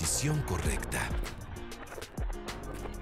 decisión correcta.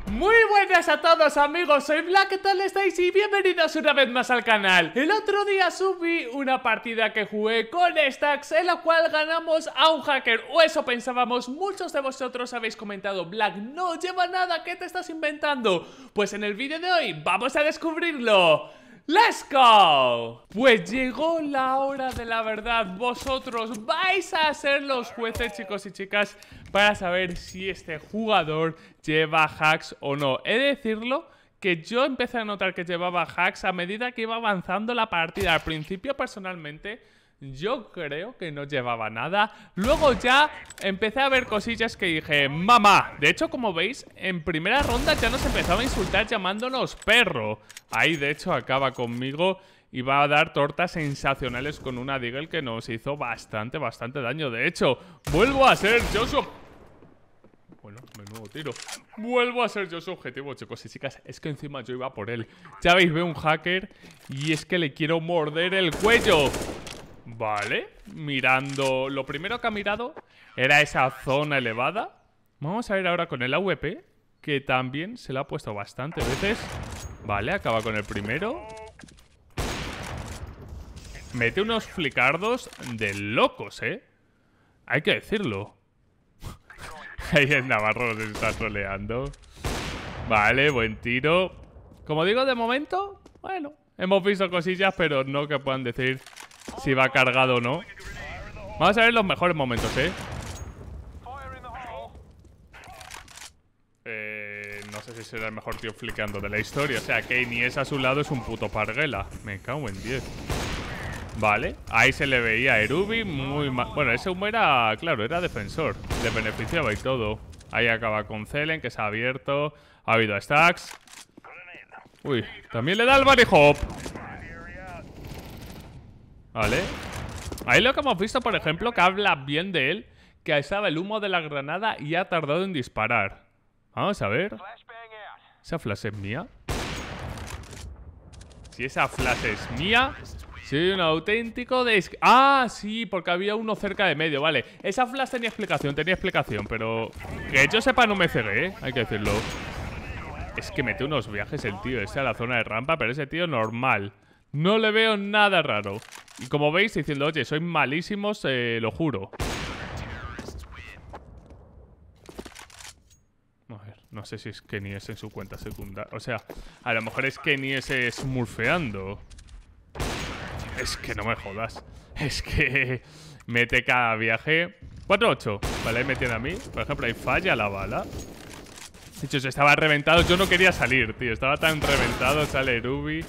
Muy buenas a todos amigos, soy Black, ¿qué tal estáis? Y bienvenidos una vez más al canal El otro día subí una partida que jugué con Stacks En la cual ganamos a un hacker, o eso pensábamos Muchos de vosotros habéis comentado Black, no lleva nada, ¿qué te estás inventando? Pues en el vídeo de hoy, ¡vamos a descubrirlo! ¡Let's go! Pues llegó la hora de la verdad. Vosotros vais a ser los jueces, chicos y chicas, para saber si este jugador lleva hacks o no. He de decirlo que yo empecé a notar que llevaba hacks a medida que iba avanzando la partida. Al principio, personalmente yo creo que no llevaba nada Luego ya empecé a ver cosillas que dije ¡Mamá! De hecho, como veis, en primera ronda ya nos empezaba a insultar llamándonos perro Ahí, de hecho, acaba conmigo y va a dar tortas sensacionales con una Deagle que nos hizo bastante, bastante daño De hecho, vuelvo a ser Joshua bueno, nuevo tiro. Vuelvo a ser yo su objetivo, chicos y chicas. Es que encima yo iba por él. Ya veis, veo un hacker y es que le quiero morder el cuello. Vale, mirando... Lo primero que ha mirado era esa zona elevada. Vamos a ver ahora con el AWP, que también se la ha puesto bastante veces. Vale, acaba con el primero. Mete unos flicardos de locos, ¿eh? Hay que decirlo. Ahí el Navarro se está troleando. Vale, buen tiro. Como digo, de momento, bueno, hemos visto cosillas, pero no que puedan decir si va cargado o no. Vamos a ver los mejores momentos, ¿eh? eh no sé si será el mejor tío flicando de la historia. O sea, que ni es a su lado, es un puto parguela. Me cago en 10. Vale, ahí se le veía a Erubi muy mal. Bueno, ese humo era, claro, era defensor. Le beneficiaba y todo. Ahí acaba con Zelen, que se ha abierto. Ha habido a Stacks. Uy, también le da el body ¿Vale? Ahí lo que hemos visto, por ejemplo, que habla bien de él, que estaba el humo de la granada y ha tardado en disparar. Vamos a ver. ¿Esa flash es mía? Si esa flash es mía, soy un auténtico de... Ah, sí, porque había uno cerca de medio, vale. Esa flash tenía explicación, tenía explicación, pero... Que yo sepa no me cegué, ¿eh? hay que decirlo. Es que mete unos viajes el tío ese a la zona de rampa, pero ese tío normal. No le veo nada raro. Y como veis, diciendo, oye, sois malísimos, eh, lo juro. A no sé si es que ni es en su cuenta secundaria. O sea, a lo mejor es que ni es smurfeando. Es que no me jodas. Es que mete cada viaje. 4-8. Vale, tiene a mí. Por ejemplo, ahí falla la bala. Dicho hecho, estaba reventado. Yo no quería salir, tío. Estaba tan reventado. Sale Ruby.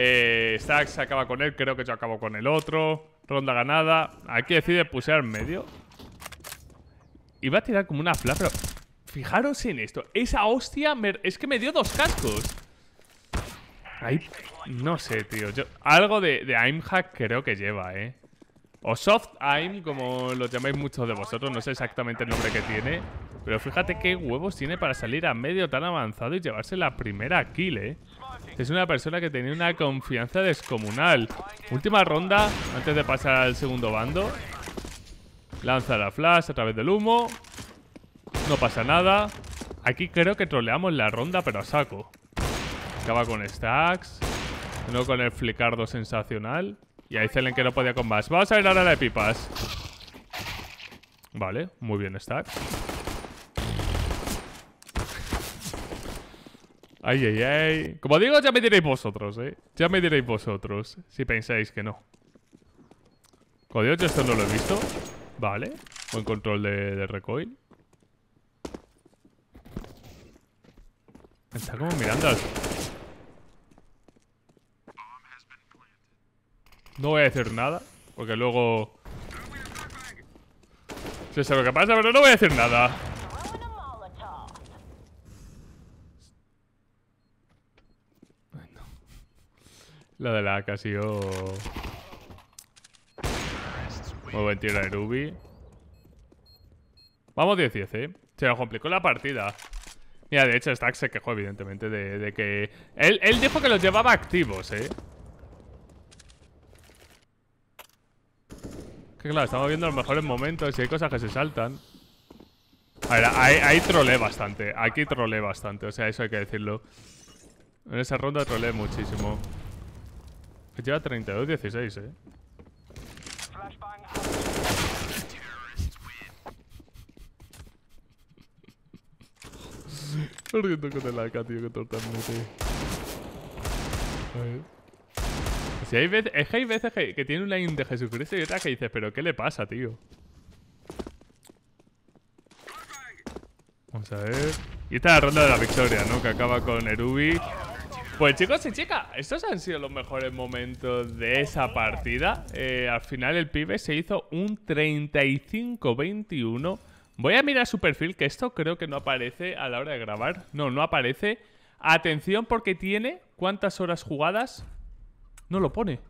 Eh, Stax acaba con él, creo que yo acabo con el otro. Ronda ganada. Aquí decide pusear en medio. Y va a tirar como una fla pero... Fijaros en esto. Esa hostia es que me dio dos cascos. Ahí... No sé, tío. Algo de, de aim hack creo que lleva, ¿eh? O soft aim, como lo llamáis muchos de vosotros. No sé exactamente el nombre que tiene. Pero fíjate qué huevos tiene para salir a medio tan avanzado y llevarse la primera kill, ¿eh? es una persona que tenía una confianza descomunal. Última ronda, antes de pasar al segundo bando. Lanza la flash a través del humo. No pasa nada. Aquí creo que troleamos la ronda, pero a saco. Acaba con stacks. No con el flicardo sensacional. Y ahí Zelen que no podía con más. Vamos a ir ahora la epipass Vale, muy bien stacks. Ay, ay, ay. Como digo, ya me diréis vosotros, ¿eh? Ya me diréis vosotros, si pensáis que no. Joder, yo esto no lo he visto. Vale. Buen control de, recoil. Está como mirando al... No voy a decir nada, porque luego... Se sabe lo que pasa, pero no voy a hacer nada. Lo de la que ha sido... Muy buen tiro de Ruby. Vamos 10-10, ¿eh? Se nos complicó la partida. Mira, de hecho, Stack se quejó, evidentemente, de, que... Él, dijo que los llevaba activos, ¿eh? Que claro, estamos viendo los mejores momentos y hay cosas que se saltan. A ver, ahí, ahí bastante. Aquí trolé bastante, o sea, eso hay que decirlo. En esa ronda trolé muchísimo. Lleva 32-16, eh. Corriendo con el AK, tío, que torta A ver. Si hay veces, es que hay veces que, tiene un line de Jesucristo y otra que dices, pero ¿qué le pasa, tío? Vamos a ver. Y esta es la ronda de la victoria, ¿no? Que acaba con Erubi. Pues chicos y chicas, estos han sido los mejores momentos de esa partida. Eh, al final el pibe se hizo un 35-21. Voy a mirar su perfil, que esto creo que no aparece a la hora de grabar. No, no aparece. Atención porque tiene cuántas horas jugadas. No lo pone.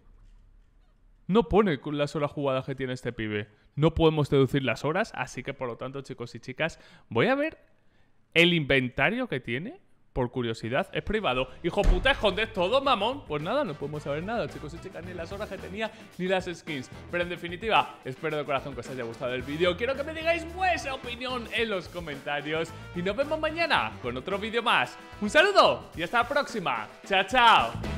No pone las horas jugadas que tiene este pibe. No podemos deducir las horas, así que por lo tanto chicos y chicas, voy a ver el inventario que tiene por curiosidad, es privado. Hijo puta, escondes todo, mamón. Pues nada, no podemos saber nada, chicos y chicas, ni las horas que tenía, ni las skins. Pero en definitiva, espero de corazón que os haya gustado el vídeo. Quiero que me digáis vuestra opinión en los comentarios. Y nos vemos mañana con otro vídeo más. Un saludo y hasta la próxima. Chao, chao.